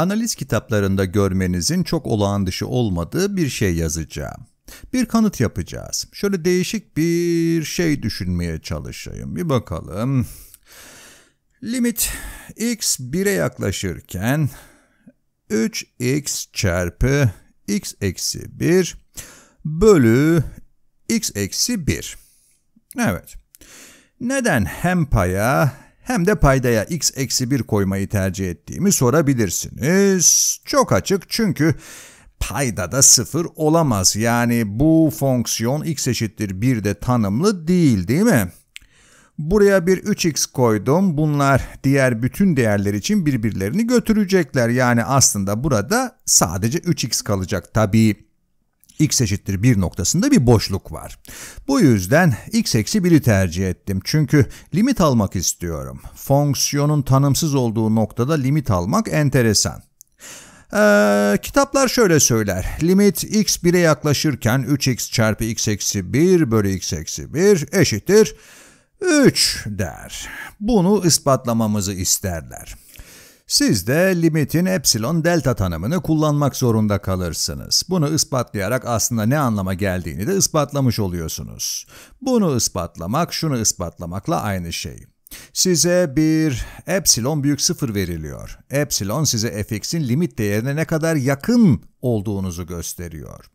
Analiz kitaplarında görmenizin çok olağan dışı olmadığı bir şey yazacağım. Bir kanıt yapacağız. Şöyle değişik bir şey düşünmeye çalışayım. Bir bakalım. Limit x 1'e yaklaşırken 3x çarpı x eksi 1 bölü x eksi 1. Evet. Neden hem paya hem de paydaya x eksi 1 koymayı tercih ettiğimi sorabilirsiniz. Çok açık çünkü payda da 0 olamaz. Yani bu fonksiyon x eşittir 1 de tanımlı değil değil mi? Buraya bir 3x koydum. Bunlar diğer bütün değerler için birbirlerini götürecekler. Yani aslında burada sadece 3x kalacak tabii x eşittir 1 noktasında bir boşluk var. Bu yüzden x eksi 1'i tercih ettim. Çünkü limit almak istiyorum. Fonksiyonun tanımsız olduğu noktada limit almak enteresan. Ee, kitaplar şöyle söyler. Limit x 1'e yaklaşırken 3x çarpı x eksi 1 bölü x eksi 1 eşittir 3 der. Bunu ispatlamamızı isterler. Siz de limitin epsilon delta tanımını kullanmak zorunda kalırsınız. Bunu ispatlayarak aslında ne anlama geldiğini de ispatlamış oluyorsunuz. Bunu ispatlamak, şunu ispatlamakla aynı şey. Size bir epsilon büyük sıfır veriliyor. Epsilon size fx'in limit değerine ne kadar yakın olduğunuzu gösteriyor.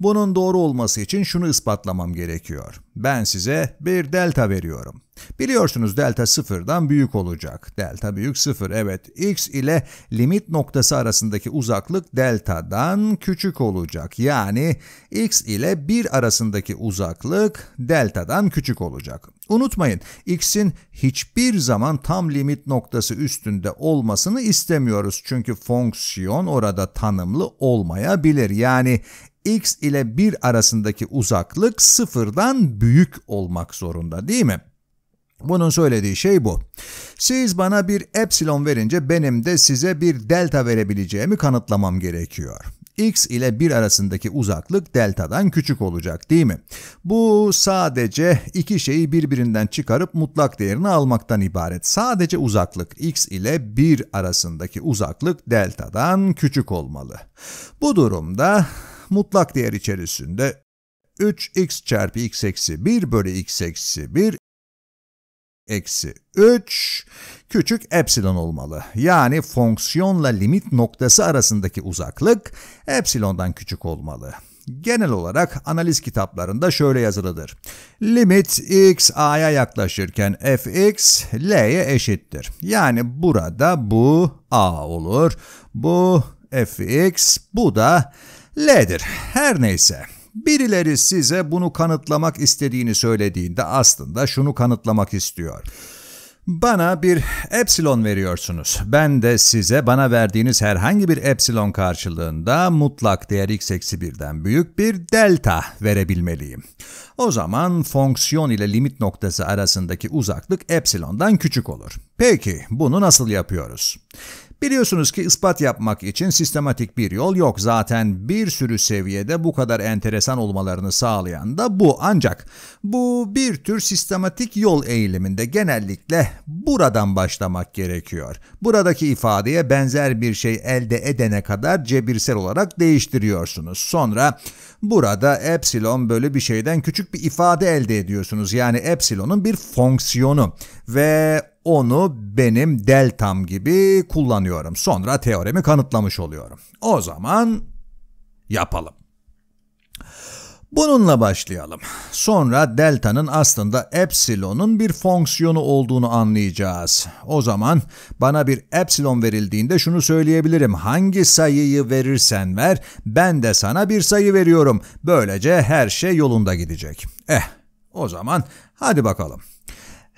Bunun doğru olması için şunu ispatlamam gerekiyor. Ben size bir delta veriyorum. Biliyorsunuz delta sıfırdan büyük olacak. Delta büyük sıfır evet. X ile limit noktası arasındaki uzaklık deltadan küçük olacak. Yani x ile 1 arasındaki uzaklık deltadan küçük olacak. Unutmayın x'in hiçbir zaman tam limit noktası üstünde olmasını istemiyoruz. Çünkü fonksiyon orada tanımlı olmayabilir. Yani x ile 1 arasındaki uzaklık sıfırdan büyük olmak zorunda değil mi? Bunun söylediği şey bu. Siz bana bir epsilon verince benim de size bir delta verebileceğimi kanıtlamam gerekiyor. x ile 1 arasındaki uzaklık delta'dan küçük olacak değil mi? Bu sadece iki şeyi birbirinden çıkarıp mutlak değerini almaktan ibaret. Sadece uzaklık x ile 1 arasındaki uzaklık delta'dan küçük olmalı. Bu durumda mutlak değer içerisinde 3x çarpı x eksi 1 bölü x eksi 1 eksi 3 küçük epsilon olmalı. Yani fonksiyonla limit noktası arasındaki uzaklık epsilondan küçük olmalı. Genel olarak analiz kitaplarında şöyle yazılıdır. Limit x a'ya yaklaşırken fx l'ye eşittir. Yani burada bu a olur, bu fx, bu da L'dir. Her neyse. Birileri size bunu kanıtlamak istediğini söylediğinde aslında şunu kanıtlamak istiyor. Bana bir epsilon veriyorsunuz. Ben de size bana verdiğiniz herhangi bir epsilon karşılığında mutlak değer x eksi birden büyük bir delta verebilmeliyim. O zaman fonksiyon ile limit noktası arasındaki uzaklık epsilondan küçük olur. Peki bunu nasıl yapıyoruz? Biliyorsunuz ki ispat yapmak için sistematik bir yol yok. Zaten bir sürü seviyede bu kadar enteresan olmalarını sağlayan da bu. Ancak bu bir tür sistematik yol eğiliminde genellikle buradan başlamak gerekiyor. Buradaki ifadeye benzer bir şey elde edene kadar cebirsel olarak değiştiriyorsunuz. Sonra burada epsilon bölü bir şeyden küçük bir ifade elde ediyorsunuz. Yani epsilonun bir fonksiyonu ve onu benim deltam gibi kullanıyorum. Sonra teoremi kanıtlamış oluyorum. O zaman yapalım. Bununla başlayalım. Sonra delta'nın aslında epsilon'un bir fonksiyonu olduğunu anlayacağız. O zaman bana bir epsilon verildiğinde şunu söyleyebilirim. Hangi sayıyı verirsen ver, ben de sana bir sayı veriyorum. Böylece her şey yolunda gidecek. Eh, o zaman hadi bakalım.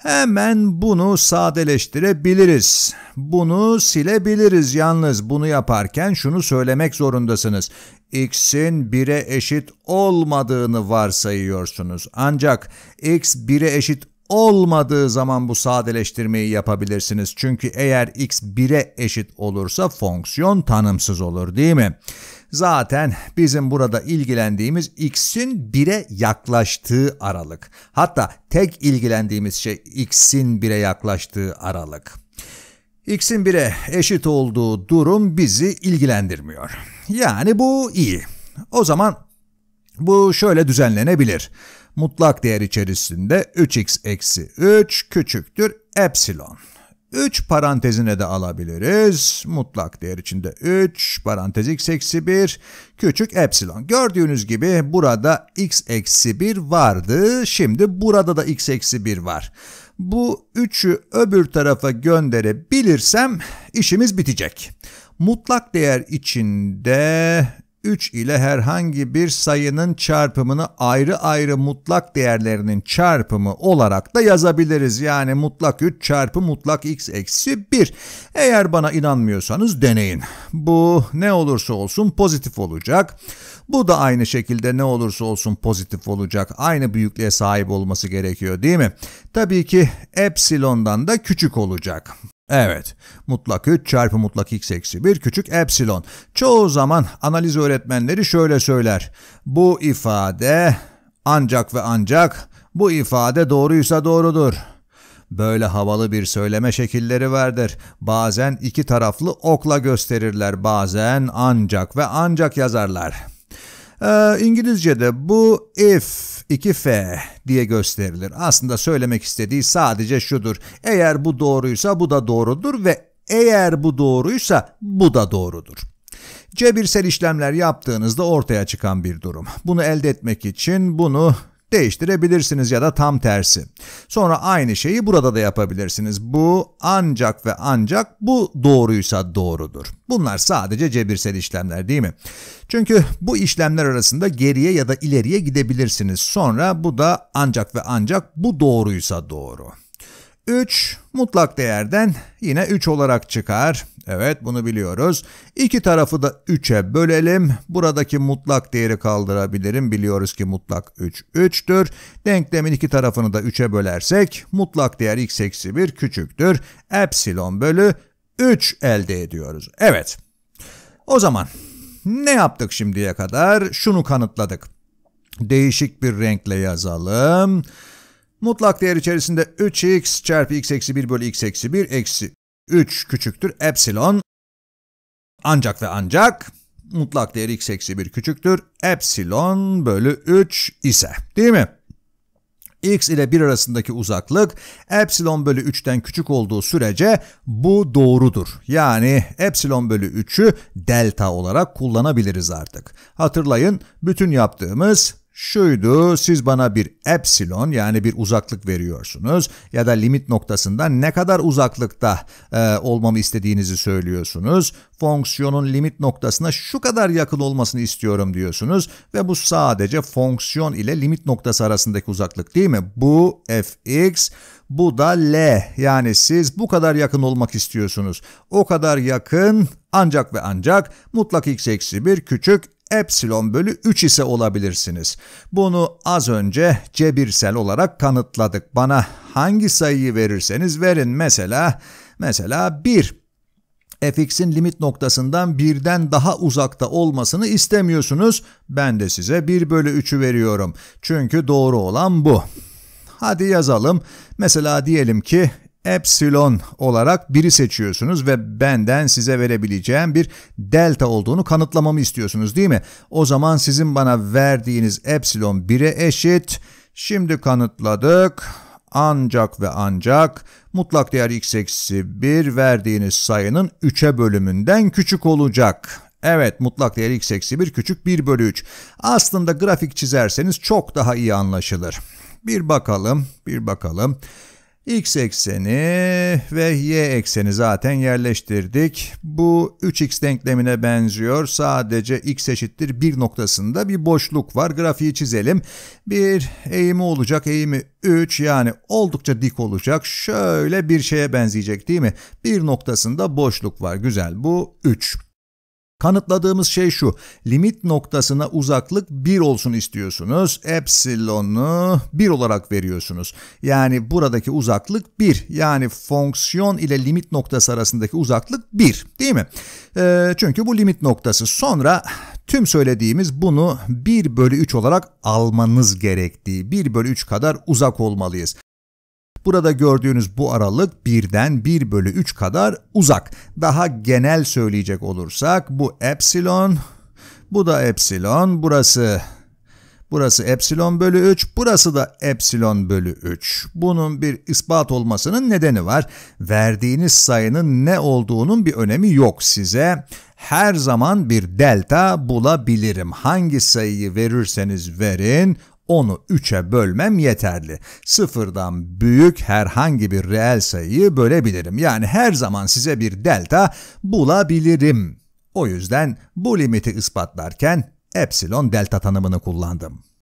Hemen bunu sadeleştirebiliriz. Bunu silebiliriz yalnız bunu yaparken şunu söylemek zorundasınız. x'in 1'e eşit olmadığını varsayıyorsunuz. Ancak x 1'e eşit olmadığı zaman bu sadeleştirmeyi yapabilirsiniz. Çünkü eğer x 1'e eşit olursa fonksiyon tanımsız olur değil mi? Zaten bizim burada ilgilendiğimiz x'in 1'e yaklaştığı aralık. Hatta tek ilgilendiğimiz şey x'in 1'e yaklaştığı aralık. x'in 1'e eşit olduğu durum bizi ilgilendirmiyor. Yani bu iyi. O zaman bu şöyle düzenlenebilir. Mutlak değer içerisinde 3x eksi 3 küçüktür epsilon. 3 parantezine de alabiliriz. Mutlak değer içinde 3 parantez x eksi 1 küçük epsilon. Gördüğünüz gibi burada x eksi 1 vardı. Şimdi burada da x eksi 1 var. Bu 3'ü öbür tarafa gönderebilirsem işimiz bitecek. Mutlak değer içinde 3 ile herhangi bir sayının çarpımını ayrı ayrı mutlak değerlerinin çarpımı olarak da yazabiliriz. Yani mutlak 3 çarpı mutlak x eksi 1. Eğer bana inanmıyorsanız deneyin. Bu ne olursa olsun pozitif olacak. Bu da aynı şekilde ne olursa olsun pozitif olacak. Aynı büyüklüğe sahip olması gerekiyor değil mi? Tabii ki epsilondan da küçük olacak. Evet, mutlak 3 çarpı mutlak x eksi 1 küçük epsilon. Çoğu zaman analiz öğretmenleri şöyle söyler. Bu ifade ancak ve ancak bu ifade doğruysa doğrudur. Böyle havalı bir söyleme şekilleri vardır. Bazen iki taraflı okla gösterirler, bazen ancak ve ancak yazarlar. Ee, İngilizce'de bu if 2f diye gösterilir. Aslında söylemek istediği sadece şudur. Eğer bu doğruysa bu da doğrudur ve eğer bu doğruysa bu da doğrudur. Cebirsel işlemler yaptığınızda ortaya çıkan bir durum. Bunu elde etmek için bunu değiştirebilirsiniz ya da tam tersi. Sonra aynı şeyi burada da yapabilirsiniz. Bu ancak ve ancak bu doğruysa doğrudur. Bunlar sadece cebirsel işlemler değil mi? Çünkü bu işlemler arasında geriye ya da ileriye gidebilirsiniz. Sonra bu da ancak ve ancak bu doğruysa doğru. 3 mutlak değerden yine 3 olarak çıkar. Evet bunu biliyoruz. İki tarafı da 3'e bölelim. Buradaki mutlak değeri kaldırabilirim. Biliyoruz ki mutlak 3 3'tür. Denklemin iki tarafını da 3'e bölersek mutlak değer x eksi 1 küçüktür. Epsilon bölü 3 elde ediyoruz. Evet. O zaman ne yaptık şimdiye kadar? Şunu kanıtladık. Değişik bir renkle yazalım. Mutlak değer içerisinde 3x çarpı x eksi 1 bölü x eksi 1 eksi 3 küçüktür epsilon ancak ve ancak mutlak değer x eksi 1 küçüktür epsilon bölü 3 ise değil mi? x ile 1 arasındaki uzaklık epsilon bölü 3'ten küçük olduğu sürece bu doğrudur. Yani epsilon bölü 3'ü delta olarak kullanabiliriz artık. Hatırlayın bütün yaptığımız şuydu, siz bana bir epsilon yani bir uzaklık veriyorsunuz ya da limit noktasından ne kadar uzaklıkta e, olmamı istediğinizi söylüyorsunuz. Fonksiyonun limit noktasına şu kadar yakın olmasını istiyorum diyorsunuz ve bu sadece fonksiyon ile limit noktası arasındaki uzaklık değil mi? Bu fx bu da L yani siz bu kadar yakın olmak istiyorsunuz. O kadar yakın ancak ve ancak mutlak x eksi 1 küçük epsilon bölü 3 ise olabilirsiniz. Bunu az önce cebirsel olarak kanıtladık. Bana hangi sayıyı verirseniz verin mesela, mesela 1 fx'in limit noktasından birden daha uzakta olmasını istemiyorsunuz. Ben de size 1 bölü 3'ü veriyorum. Çünkü doğru olan bu. Hadi yazalım. Mesela diyelim ki epsilon olarak biri seçiyorsunuz ve benden size verebileceğim bir delta olduğunu kanıtlamamı istiyorsunuz değil mi? O zaman sizin bana verdiğiniz epsilon 1'e eşit. Şimdi kanıtladık. Ancak ve ancak mutlak değer x eksi 1 verdiğiniz sayının 3'e bölümünden küçük olacak. Evet mutlak değer x eksi 1 küçük 1 bölü 3. Aslında grafik çizerseniz çok daha iyi anlaşılır. Bir bakalım, bir bakalım. X ekseni ve Y ekseni zaten yerleştirdik. Bu 3x denklemine benziyor. Sadece x eşittir 1 noktasında bir boşluk var. Grafiği çizelim. Bir eğimi olacak. Eğimi 3 yani oldukça dik olacak. Şöyle bir şeye benzeyecek değil mi? Bir noktasında boşluk var. Güzel bu 3. Kanıtladığımız şey şu, limit noktasına uzaklık 1 olsun istiyorsunuz, epsilon'u 1 olarak veriyorsunuz. Yani buradaki uzaklık 1, yani fonksiyon ile limit noktası arasındaki uzaklık 1 değil mi? E, çünkü bu limit noktası. Sonra tüm söylediğimiz bunu 1 bölü 3 olarak almanız gerektiği, 1 bölü 3 kadar uzak olmalıyız. Burada gördüğünüz bu aralık birden 1 bölü 3 kadar uzak. Daha genel söyleyecek olursak bu epsilon, bu da epsilon, burası Burası epsilon bölü 3, burası da epsilon bölü 3. Bunun bir ispat olmasının nedeni var. Verdiğiniz sayının ne olduğunun bir önemi yok size. Her zaman bir delta bulabilirim. Hangi sayıyı verirseniz verin, onu 3'e bölmem yeterli. Sıfırdan büyük herhangi bir reel sayıyı bölebilirim. Yani her zaman size bir delta bulabilirim. O yüzden bu limiti ispatlarken epsilon delta tanımını kullandım.